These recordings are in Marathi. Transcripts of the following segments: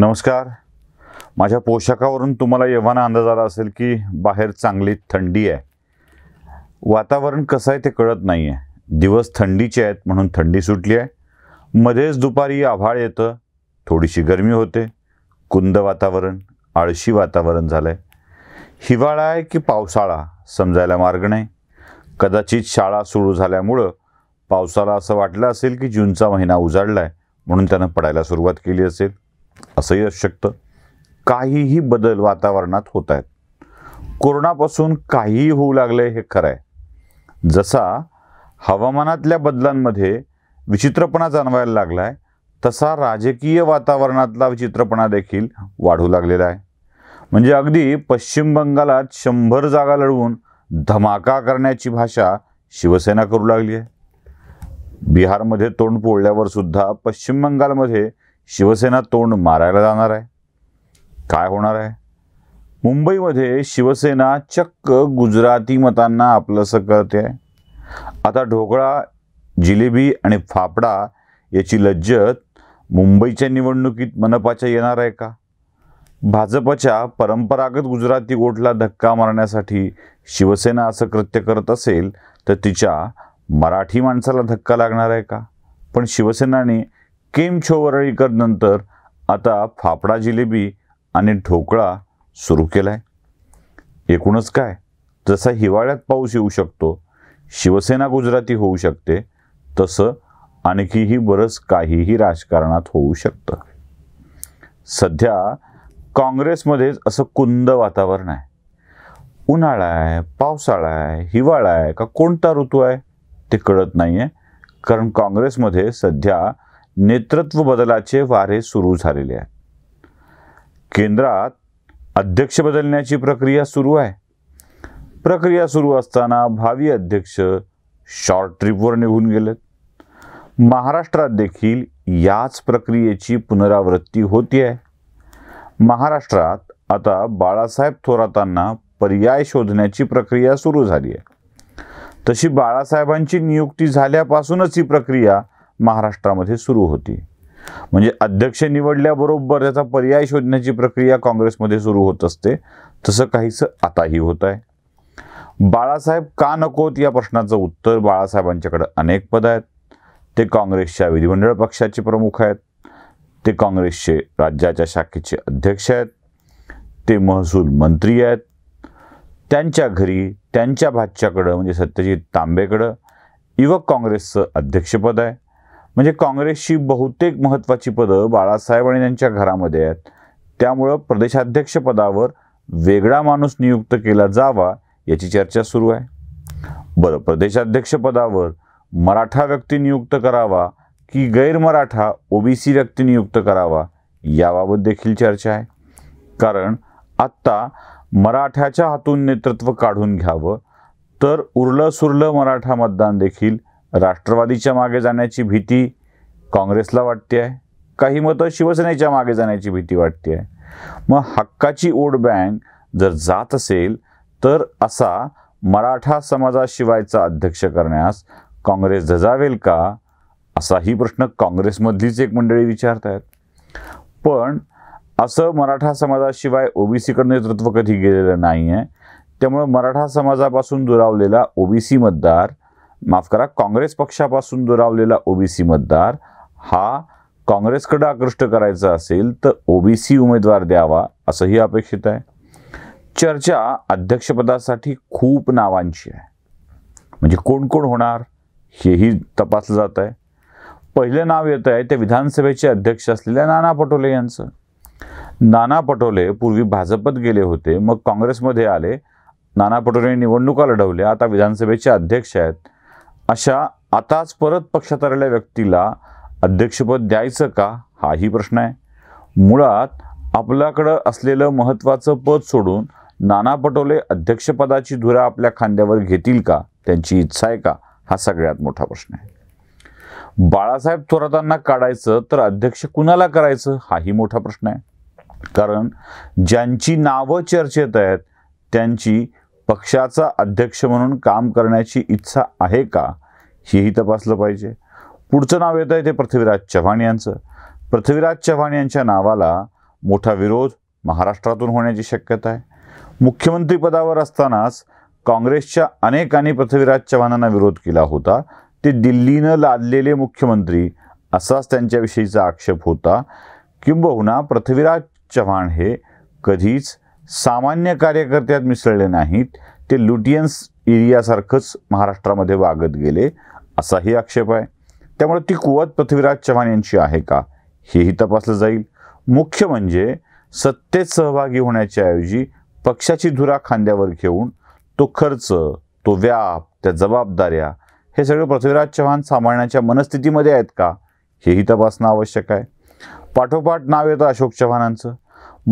नमस्कार माझ्या पोशाखावरून तुम्हाला एव्हाना अंदाज आला असेल की बाहेर चांगली थंडी आहे वातावरण कसं आहे ते कळत नाही आहे दिवस थंडीचे आहेत म्हणून थंडी सुटली आहे मध्येच दुपारी आभाळ येतं थोडीशी गरमी होते कुंद वातावरण आळशी वातावरण झालं आहे हिवाळा आहे की पावसाळा समजायला मार्ग नाही कदाचित शाळा सुरू झाल्यामुळं पावसाला असं वाटलं असेल की जूनचा महिना उजाडला आहे म्हणून त्यानं पडायला सुरुवात केली असेल असंही असू शकतं काहीही बदल वातावरणात होत आहेत कोरोनापासून काहीही होऊ लागले हे खरं आहे जसा हवामानातल्या बदलांमध्ये विचित्रपणा जाणवायला लागला आहे तसा राजकीय वातावरणातला विचित्रपणा देखील वाढू लागलेला आहे म्हणजे अगदी पश्चिम बंगालात शंभर जागा लढवून धमाका करण्याची भाषा शिवसेना करू लागली आहे बिहारमध्ये तोंड पोळल्यावर सुद्धा पश्चिम बंगालमध्ये शिवसेना तोंड मारायला जाणार आहे काय होणार आहे मुंबईमध्ये शिवसेना चक्क गुजराती मतांना आपलंसं करते आहे आता ढोकळा जिलेबी आणि फाफडा याची लज्जत मुंबईच्या निवडणुकीत मनपाच्या येणार आहे का भाजपच्या परंपरागत गुजराती गोठला धक्का मारण्यासाठी शिवसेना असं कृत्य करत असेल तर तिच्या मराठी माणसाला धक्का लागणार आहे का पण शिवसेनाने केम छो नंतर आता फाफडा जिलेबी आणि ढोकळा सुरू केला आहे एकूणच काय जसा हिवाळ्यात पाऊस येऊ शकतो शिवसेना गुजराती होऊ शकते तसं आणखीही बरंच काहीही राजकारणात होऊ शकतं सध्या काँग्रेसमध्येच असं कुंद वातावरण आहे उन्हाळा आहे पावसाळा आहे हिवाळा आहे का कोणता ऋतू आहे ते कळत नाही आहे कारण काँग्रेसमध्ये सध्या नेतृत्व बदलाचे वारे सुरू झालेले आहेत केंद्रात अध्यक्ष बदलण्याची प्रक्रिया सुरू आहे प्रक्रिया सुरू असताना भावी अध्यक्ष शॉर्ट ट्रिपवर निघून गेलेत महाराष्ट्रात देखील याच प्रक्रियेची पुनरावृत्ती होती आहे महाराष्ट्रात आता बाळासाहेब थोरातांना पर्याय शोधण्याची प्रक्रिया सुरू झाली आहे तशी बाळासाहेबांची नियुक्ती झाल्यापासूनच ही प्रक्रिया महाराष्ट्रामध्ये सुरू होती म्हणजे अध्यक्ष निवडल्याबरोबर त्याचा पर्याय शोधण्याची प्रक्रिया काँग्रेसमध्ये सुरू होत असते तसं काहीसं आताही होत आहे बाळासाहेब का नकोत या प्रश्नाचं उत्तर बाळासाहेबांच्याकडं अनेक पद आहेत ते काँग्रेसच्या विधिमंडळ पक्षाचे प्रमुख आहेत ते काँग्रेसचे राज्याच्या शाखेचे अध्यक्ष आहेत ते महसूल मंत्री आहेत त्यांच्या घरी त्यांच्या भाच्याकडं म्हणजे सत्यजित तांबेकडं युवक काँग्रेसचं अध्यक्षपद आहे म्हणजे काँग्रेसची बहुतेक महत्त्वाची पदं बाळासाहेब आणि त्यांच्या घरामध्ये आहेत त्यामुळं प्रदेशाध्यक्षपदावर वेगळा माणूस नियुक्त केला जावा याची चर्चा सुरू आहे बरं प्रदेशाध्यक्षपदावर मराठा व्यक्ती नियुक्त करावा की गैरमराठा ओबीसी व्यक्ती नियुक्त करावा याबाबत देखील चर्चा आहे कारण आत्ता मराठ्याच्या हातून नेतृत्व काढून घ्यावं तर उरलं सुरलं मराठा मतदान देखील राष्ट्रवादीच्या मागे जाण्याची भीती काँग्रेसला वाटते आहे काही मतं शिवसेनेच्या मागे जाण्याची भीती वाटते आहे मग हक्काची वोट बँक जर जात असेल तर असा मराठा समाजाशिवायचा अध्यक्ष करण्यास काँग्रेस झजावेल का असाही प्रश्न काँग्रेसमधलीच एक मंडळी विचारत आहेत पण असं मराठा समाजाशिवाय ओबीसीकडं नेतृत्व कधी गेलेलं नाही आहे त्यामुळं मराठा समाजापासून दुरावलेला ओबीसी मतदार माफ करा काँग्रेस पक्षापासून दुरावलेला ओबीसी मतदार हा काँग्रेसकडे आकृष्ट करायचा असेल तर ओबीसी उमेदवार द्यावा असंही अपेक्षित आहे चर्चा अध्यक्षपदासाठी खूप नावांची आहे म्हणजे कोण कोण होणार हेही तपासलं जात आहे पहिलं नाव येतं आहे ते विधानसभेचे अध्यक्ष असलेल्या नाना पटोले यांचं नाना पटोले पूर्वी भाजपत गेले होते मग काँग्रेसमध्ये आले नाना पटोले निवडणुका लढवल्या आता विधानसभेचे अध्यक्ष आहेत अशा आताच परत पक्षात आलेल्या व्यक्तीला अध्यक्षपद द्यायचं का हाही प्रश्न आहे मुळात आपल्याकडं असलेलं महत्त्वाचं पद सोडून नाना पटोले अध्यक्षपदाची धुरा आपल्या खांद्यावर घेतील का त्यांची इच्छा आहे का हा सगळ्यात मोठा प्रश्न आहे बाळासाहेब थोरातांना काढायचं तर अध्यक्ष कुणाला करायचं हाही मोठा प्रश्न आहे कारण ज्यांची नावं चर्चेत आहेत त्यांची पक्षाचा अध्यक्ष म्हणून काम करण्याची इच्छा आहे का हेही तपासलं पाहिजे पुढचं नाव येतं आहे ते पृथ्वीराज चव्हाण यांचं पृथ्वीराज चव्हाण यांच्या नावाला मोठा विरोध महाराष्ट्रातून होण्याची शक्यता आहे मुख्यमंत्रीपदावर असतानाच काँग्रेसच्या अनेकांनी पृथ्वीराज चव्हाणांना विरोध केला होता ते दिल्लीनं लादलेले मुख्यमंत्री असाच त्यांच्याविषयीचा आक्षेप होता किंबहुना पृथ्वीराज चव्हाण हे कधीच सामान्य कार्यकर्त्यात मिसळले नाहीत ते लुटियन्स एरियासारखंच महाराष्ट्रामध्ये वागत गेले असाही आक्षेप आहे त्यामुळे ती कुवत पृथ्वीराज चव्हाण यांची आहे का हेही तपासलं जाईल मुख्य म्हणजे सत्तेत सहभागी होण्याच्याऐवजी पक्षाची धुरा खांद्यावर घेऊन तो खर्च तो व्याप त्या जबाबदाऱ्या हे सगळं पृथ्वीराज चव्हाण सांभाळण्याच्या मनस्थितीमध्ये आहेत का हेही तपासणं आवश्यक आहे पाठोपाठ नाव येतं अशोक चव्हाणांचं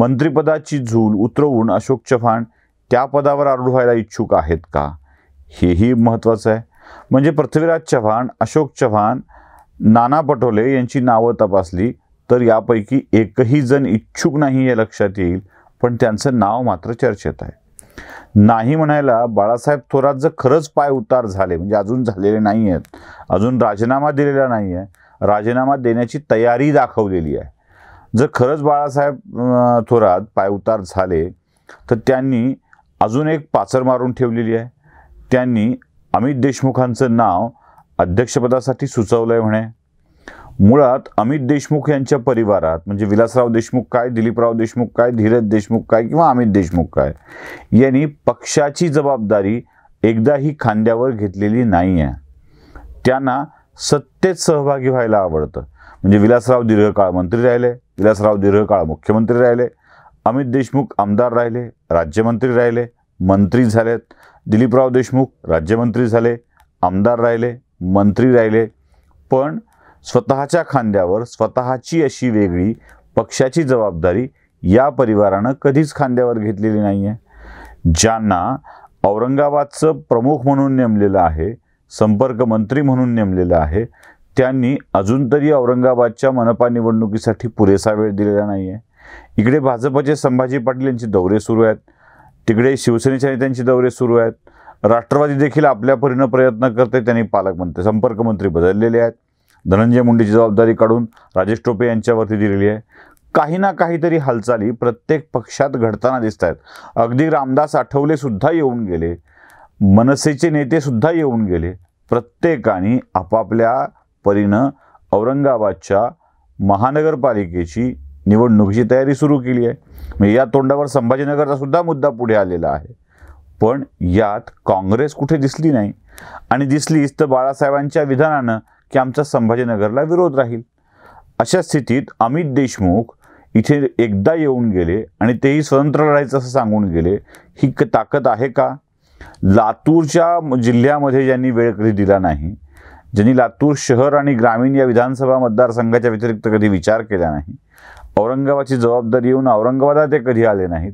मंत्रिपदाची झूल उतरवून अशोक चव्हाण त्या पदावर आरूढ व्हायला इच्छुक आहेत का हेही महत्त्वाचं आहे म्हणजे पृथ्वीराज चव्हाण अशोक चव्हाण नाना पटोले यांची नावं तपासली तर यापैकी एकही जण इच्छुक नाही हे लक्षात येईल पण त्यांचं नाव मात्र चर्चेत आहे नाही म्हणायला बाळासाहेब थोरात जर खरंच पाय उतार झाले म्हणजे अजून झालेले नाही आहेत अजून राजीनामा दिलेला नाही आहे राजीनामा देण्याची तयारी दाखवलेली आहे जर खरंच बाळासाहेब थोरात पायउतार झाले तर त्यांनी अजून एक पाचर मारून ठेवलेली आहे त्यांनी अमित देशमुखांचं नाव अध्यक्षपदासाठी सुचवलं आहे म्हणे मुळात अमित देशमुख यांच्या परिवारात म्हणजे विलासराव देशमुख काय दिलीपराव देशमुख काय धीरज देशमुख काय किंवा अमित देशमुख काय यांनी पक्षाची जबाबदारी एकदाही खांद्यावर घेतलेली नाही आहे त्यांना सत्तेत सहभागी व्हायला आवडतं म्हणजे विलासराव दीर्घकाळ मंत्री राहिले विलासराव दीर्घकाळ मुख्यमंत्री राहिले अमित देशमुख आमदार राहिले राज्यमंत्री राहिले मंत्री झालेत दिलीपराव देशमुख राज्यमंत्री झाले आमदार राहिले मंत्री राहिले पण स्वतःच्या खांद्यावर स्वतःची अशी वेगळी पक्षाची जबाबदारी या परिवारानं कधीच खांद्यावर घेतलेली नाही आहे ज्यांना औरंगाबादचं प्रमुख म्हणून नेमलेलं आहे संपर्क मंत्री म्हणून नेमलेलं आहे त्यांनी अजून तरी औरंगाबादच्या मनपा निवडणुकीसाठी पुरेसा वेळ दिलेला नाही आहे इकडे भाजपचे संभाजी पाटील यांचे दौरे सुरू आहेत तिकडे शिवसेनेच्या नेत्यांचे दौरे सुरू आहेत राष्ट्रवादी देखील आपल्या परीनं प्रयत्न करते त्यांनी पालकमंत्री संपर्कमंत्री बदललेले आहेत धनंजय मुंडेची जबाबदारी काढून राजेश टोपे यांच्यावरती दिलेली आहे काही ना काहीतरी हालचाली प्रत्येक पक्षात घडताना दिसत आहेत अगदी रामदास आठवलेसुद्धा येऊन गेले मनसेचे नेतेसुद्धा येऊन गेले प्रत्येकाने आपापल्या परीनं औरंगाबादच्या महानगरपालिकेची निवडणुकीची तयारी सुरू केली आहे म्हणजे या तोंडावर संभाजीनगरचा सुद्धा मुद्दा पुढे आलेला आहे पण यात काँग्रेस कुठे दिसली नाही आणि दिसलीच तर बाळासाहेबांच्या विधानानं की आमचा संभाजीनगरला विरोध राहील अशा स्थितीत अमित देशमुख इथे एकदा येऊन गेले आणि तेही स्वतंत्र लढायचं असं सांगून गेले ही ताकद आहे का लातूरच्या जिल्ह्यामध्ये ज्यांनी वेळ कधी दिला नाही ज्यांनी लातूर शहर आणि ग्रामीण या विधानसभा मतदारसंघाच्या व्यतिरिक्त कधी विचार केला नाही औरंगाबादची जबाबदारी येऊन औरंगाबादात ते कधी आले नाहीत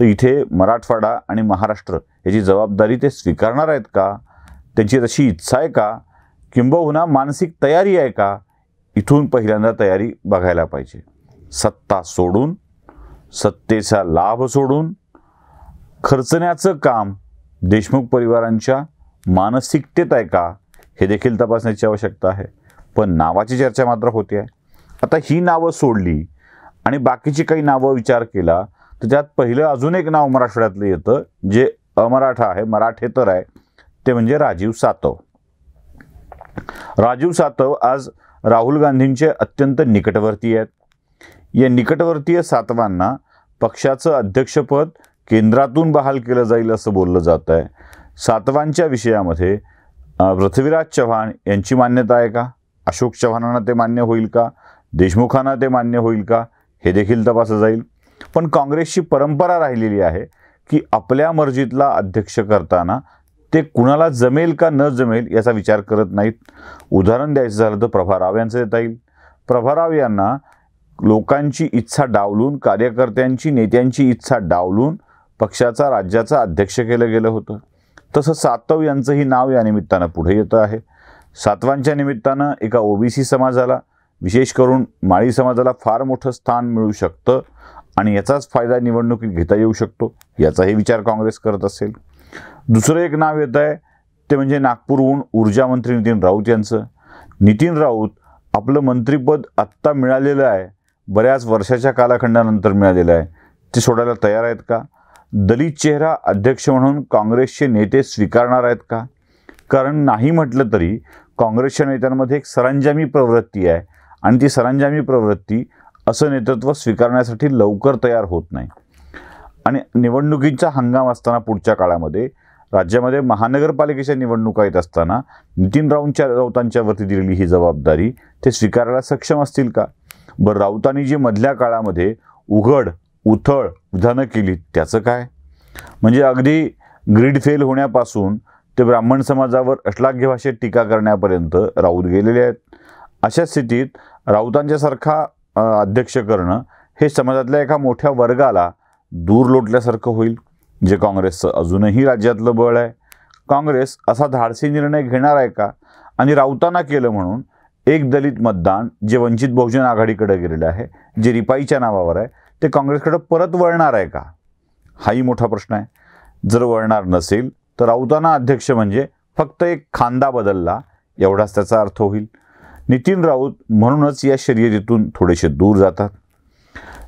तर इथे मराठवाडा आणि महाराष्ट्र याची जबाबदारी ते स्वीकारणार आहेत का त्यांची तशी इच्छा आहे का किंबहुना मानसिक तयारी आहे का इथून पहिल्यांदा तयारी बघायला पाहिजे सत्ता सोडून सत्तेचा लाभ सोडून खर्चण्याचं काम देशमुख परिवारांच्या मानसिकतेत आहे का हे देखील तपासण्याची आवश्यकता आहे पण नावाची चर्चा मात्र होती आहे आता ही नावं सोडली आणि बाकीची काही नावं विचार केला तर त्यात पहिलं अजून एक नाव मराठवाड्यातलं येतं जे अमराठा आहे मराठेतर आहे ते म्हणजे राजीव सातव राजीव सातव आज राहुल गांधींचे अत्यंत निकटवर्ती आहेत या निकटवर्तीय सातवांना पक्षाचं अध्यक्षपद केंद्रातून बहाल केलं जाईल असं बोललं जात आहे सातवांच्या विषयामध्ये पृथ्वीराज चव्हाण यांची मान्यता आहे का अशोक चव्हाणांना ते मान्य होईल का देशमुखांना ते मान्य होईल का हे देखील तपासलं जाईल पण काँग्रेसची परंपरा राहिलेली आहे की आपल्या मर्जीतला अध्यक्ष करताना ते कुणाला जमेल का न जमेल याचा विचार करत नाहीत उदाहरण द्यायचं झालं तर प्रभाराव यांचं देता येईल प्रभाराव यांना लोकांची इच्छा डावलून कार्यकर्त्यांची नेत्यांची इच्छा डावलून पक्षाचा राज्याचा अध्यक्ष केलं गेलं होतं तसं सातव यांचंही नाव या निमित्तानं पुढे येतं आहे सातवांच्या निमित्तानं एका ओबीसी समाजाला विशेष करून माळी समाजाला फार मोठं स्थान मिळू शकतं आणि याचाच फायदा निवडणुकीत घेता येऊ शकतो याचाही विचार काँग्रेस करत असेल दुसरं एक नाव येतं आहे ते म्हणजे नागपूरहून ऊर्जामंत्री नितीन राऊत यांचं नितीन राऊत आपलं मंत्रिपद आत्ता मिळालेलं आहे बऱ्याच वर्षाच्या कालाखंडानंतर मिळालेलं आहे ते सोडायला तयार आहेत का दलित चेहरा अध्यक्ष म्हणून काँग्रेसचे नेते स्वीकारणार आहेत का कारण नाही म्हटलं तरी काँग्रेसच्या नेत्यांमध्ये एक सरंजामी प्रवृत्ती आहे आणि ती सरंजामी प्रवृत्ती असं नेतृत्व स्वीकारण्यासाठी लवकर तयार होत नाही आणि निवडणुकींचा हंगाम असताना पुढच्या काळामध्ये राज्यामध्ये महानगरपालिकेच्या निवडणुका येत असताना नितीन राऊतच्या राऊतांच्यावरती दिलेली ही जबाबदारी ते स्वीकारायला सक्षम असतील का बरं राऊतांनी जी मधल्या काळामध्ये उघड उथळ विधानं केली त्याचं काय म्हणजे अगदी ग्रीड फेल होण्यापासून ते ब्राह्मण समाजावर अश्लाघ्य भाषेत टीका करण्यापर्यंत राऊत गेलेले आहेत अशा स्थितीत राऊतांच्यासारखा अध्यक्ष करणं हे समाजातल्या एका मोठ्या वर्गाला दूर लोटल्यासारखं होईल जे काँग्रेसचं अजूनही राज्यातलं बळ आहे काँग्रेस असा धाडसी निर्णय घेणार आहे का आणि राऊतांना केलं म्हणून एक दलित मतदान जे वंचित बहुजन आघाडीकडे गेलेलं आहे जे रिपाईच्या नावावर आहे ते काँग्रेसकडं परत वळणार आहे का हाही मोठा प्रश्न आहे जर वळणार नसेल तर राऊतांना अध्यक्ष म्हणजे फक्त एक खांदा बदलला एवढाच त्याचा अर्थ होईल नितीन राऊत म्हणूनच या शर्यतीतून थोडेसे दूर जातात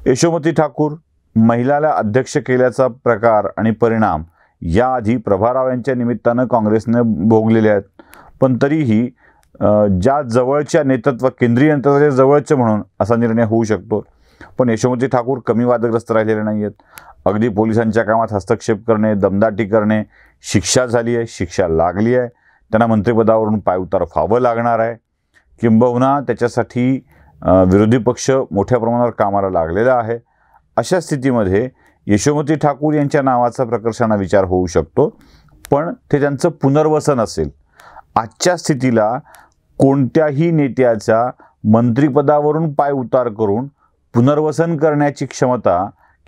यशोमती ठाकूर महिलाला अध्यक्ष केल्याचा प्रकार आणि परिणाम याआधी प्रभाराव यांच्या निमित्तानं काँग्रेसने भोगलेले आहेत पण तरीही ज्या जवळच्या नेतृत्व केंद्रीय यंत्राच्या जवळचे म्हणून असा निर्णय होऊ शकतो पण यशोमती ठाकूर कमी वादग्रस्त राहिलेले नाही आहेत अगदी पोलिसांच्या कामात हस्तक्षेप करणे दमदाटी करणे शिक्षा झाली आहे शिक्षा लागली आहे त्यांना मंत्रिपदावरून पायउतार व्हावं लागणार आहे किंबहुना त्याच्यासाठी विरोधी पक्ष मोठ्या प्रमाणावर कामाला लागलेला आहे अशा स्थितीमध्ये यशोमती ठाकूर यांच्या नावाचा प्रकर्षाना विचार होऊ शकतो पण ते त्यांचं पुनर्वसन असेल आजच्या स्थितीला कोणत्याही नेत्याचा मंत्रिपदावरून पाय उतार करून पुनर्वसन करण्याची क्षमता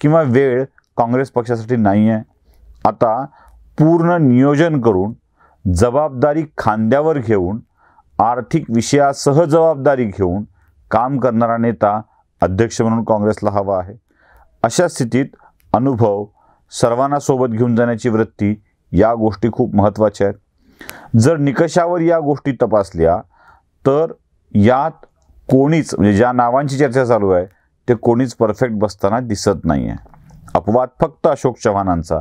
किंवा वेळ काँग्रेस पक्षासाठी नाही आहे आता पूर्ण नियोजन करून जबाबदारी खांद्यावर घेऊन आर्थिक विषयासह जबाबदारी घेऊन काम करणारा नेता अध्यक्ष म्हणून काँग्रेसला हवा आहे अशा स्थितीत अनुभव सर्वांना सोबत घेऊन जाण्याची वृत्ती या गोष्टी खूप महत्त्वाच्या आहेत जर निकषावर या गोष्टी तपासल्या तर यात कोणीच म्हणजे ज्या नावांची चर्चा चालू आहे ते कोणीच परफेक्ट बसताना दिसत नाही आहे अपवाद फक्त अशोक चव्हाणांचा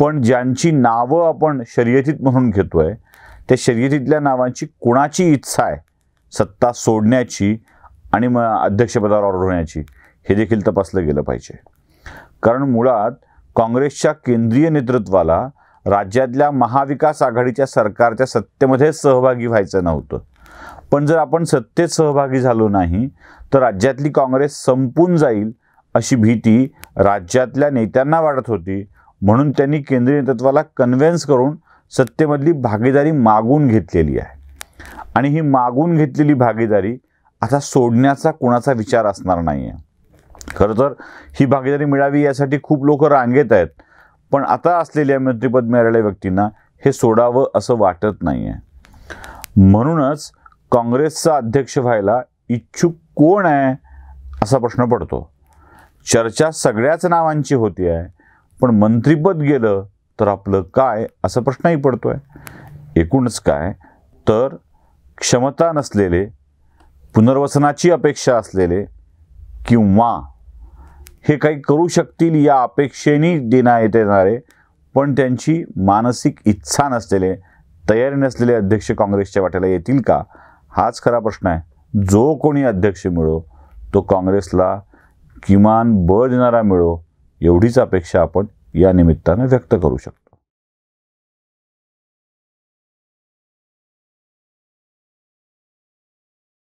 पण ज्यांची नावं आपण शर्यतीत म्हणून घेतो आहे त्या शर्यतीतल्या नावांची कुणाची इच्छा आहे सत्ता सोडण्याची आणि मग अध्यक्षपदावर ओढवण्याची होण्याची हे देखील तपासलं गेलं पाहिजे कारण मुळात काँग्रेसच्या केंद्रीय नेतृत्वाला राज्यातल्या महाविकास आघाडीच्या सरकारच्या सत्तेमध्ये सहभागी व्हायचं नव्हतं पण जर आपण सत्तेत सहभागी झालो नाही तर राज्यातली काँग्रेस संपून जाईल अशी भीती राज्यातल्या नेत्यांना वाटत होती म्हणून त्यांनी केंद्रीय नेतृत्वाला कन्व्हेन्स करून सत्तेमधली भागीदारी मागून घेतलेली आहे आणि ही मागून घेतलेली भागीदारी आता सोडण्याचा कुणाचा विचार असणार नाही आहे खरं तर ही भागीदारी मिळावी यासाठी खूप लोक रांगेत आहेत पण आता असलेल्या मंत्रिपद मिळालेल्या व्यक्तींना हे सोडावं असं वाटत नाही आहे म्हणूनच काँग्रेसचा अध्यक्ष व्हायला इच्छुक कोण आहे असा प्रश्न पडतो चर्चा सगळ्याच नावांची होती आहे पण मंत्रिपद गेलं तर आपलं काय असा प्रश्नही पडतो आहे एकूणच काय तर क्षमता नसलेले पुनर्वसनाची अपेक्षा असलेले किंवा हे काही करू शकतील या अपेक्षेने देण्यात येणारे पण त्यांची मानसिक इच्छा नसलेले तयारी नसलेले अध्यक्ष काँग्रेसच्या वाट्याला येतील का हाच खरा प्रश्न आहे जो कोणी अध्यक्ष मिळो तो काँग्रेसला किमान बळ देणारा मिळो एवढीच अपेक्षा आपण या निमित्तानं व्यक्त करू शकतो